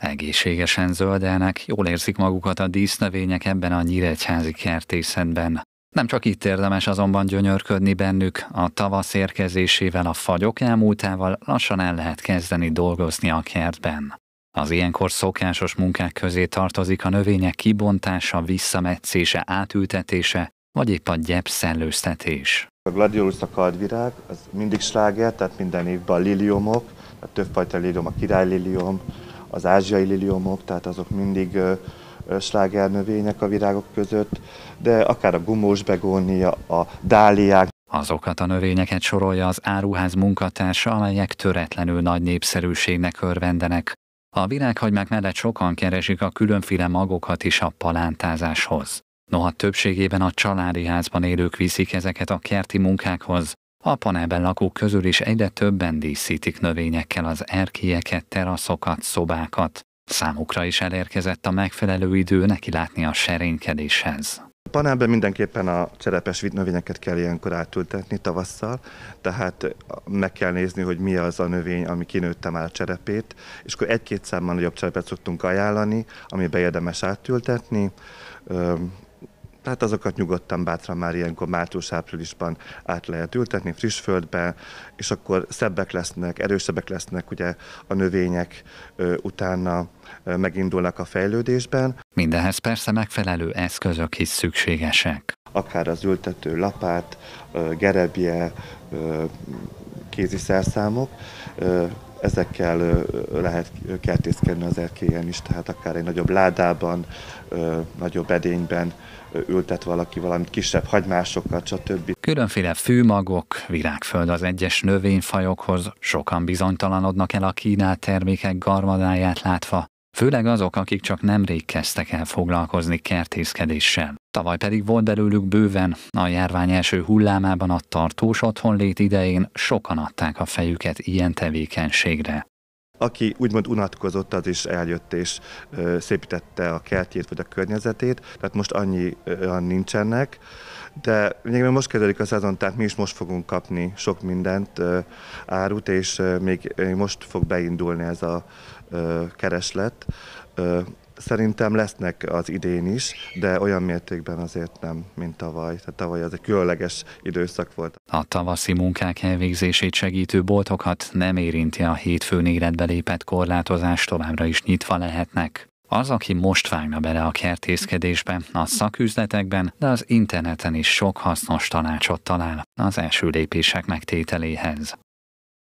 Egészségesen zöldelnek, jól érzik magukat a dísznövények ebben a nyíregyházi kertészetben. Nem csak itt érdemes azonban gyönyörködni bennük, a tavasz érkezésével, a fagyok elmúltával lassan el lehet kezdeni dolgozni a kertben. Az ilyenkor szokásos munkák közé tartozik a növények kibontása, visszametszése, átültetése, vagy épp a szellőztetés. A gladiolus a kardvirág, az mindig sláger, tehát minden évben a liliumok, a többfajta lilium, a királylilium, az ázsiai liliomok, tehát azok mindig növények a virágok között, de akár a gumós begónia, a dáliák. Azokat a növényeket sorolja az áruház munkatársa, amelyek töretlenül nagy népszerűségnek örvendenek. A virághagymák mellett sokan keresik a különféle magokat is a palántázáshoz. Noha többségében a családi házban élők viszik ezeket a kerti munkákhoz, a panelben lakók közül is egyre többen díszítik növényekkel az erkélyeket, teraszokat, szobákat. Számukra is elérkezett a megfelelő idő látni a serénykedéshez. A panelben mindenképpen a cserepes növényeket kell ilyenkor átültetni tavasszal, tehát meg kell nézni, hogy mi az a növény, ami kinőtte már a cserepét, és akkor egy-két számmal nagyobb cserepet szoktunk ajánlani, ami érdemes átültetni tehát azokat nyugodtan bátran már ilyenkor március-áprilisban át lehet ültetni friss földbe, és akkor szebbek lesznek, erősebbek lesznek ugye a növények utána megindulnak a fejlődésben. Mindenhez persze megfelelő eszközök is szükségesek. Akár az ültető lapát, gerebje, kézi szerszámok, ezekkel lehet kertészkedni az erkélyen is, tehát akár egy nagyobb ládában, nagyobb edényben ültet valaki valamit, kisebb hagymásokat, stb. Különféle fűmagok, virágföld az egyes növényfajokhoz, sokan bizonytalanodnak el a kínált termékek garmadáját látva, főleg azok, akik csak nemrég kezdtek el foglalkozni kertészkedéssel. Tavaly pedig volt belőlük bőven, a járvány első hullámában a tartós otthonlét idején sokan adták a fejüket ilyen tevékenységre. Aki úgymond unatkozott, az is eljött és ö, szépítette a kertjét vagy a környezetét, tehát most annyi nincsenek, de lényegében most kezdődik a szezon, tehát mi is most fogunk kapni sok mindent, ö, árut, és ö, még most fog beindulni ez a ö, kereslet. Szerintem lesznek az idén is, de olyan mértékben azért nem, mint tavaly. Tehát tavaly az egy különleges időszak volt. A tavaszi munkák elvégzését segítő boltokat nem érinti a hétfőn életbe lépett korlátozás, továbbra is nyitva lehetnek. Az, aki most vágna bele a kertészkedésbe, a szaküzletekben, de az interneten is sok hasznos tanácsot talál az első lépések megtételéhez.